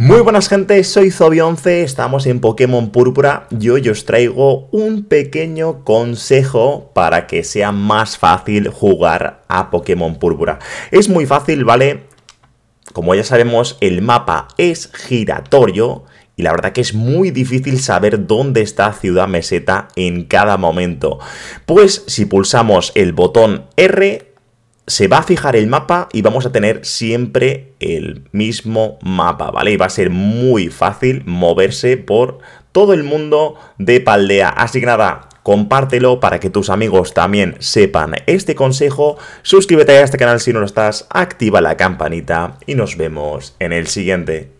Muy buenas gente, soy Zobionce, 11 estamos en Pokémon Púrpura y hoy os traigo un pequeño consejo para que sea más fácil jugar a Pokémon Púrpura. Es muy fácil, ¿vale? Como ya sabemos, el mapa es giratorio y la verdad que es muy difícil saber dónde está Ciudad Meseta en cada momento. Pues si pulsamos el botón R se va a fijar el mapa y vamos a tener siempre el mismo mapa, ¿vale? Y va a ser muy fácil moverse por todo el mundo de Paldea. Así que nada, compártelo para que tus amigos también sepan este consejo. Suscríbete a este canal si no lo estás, activa la campanita y nos vemos en el siguiente.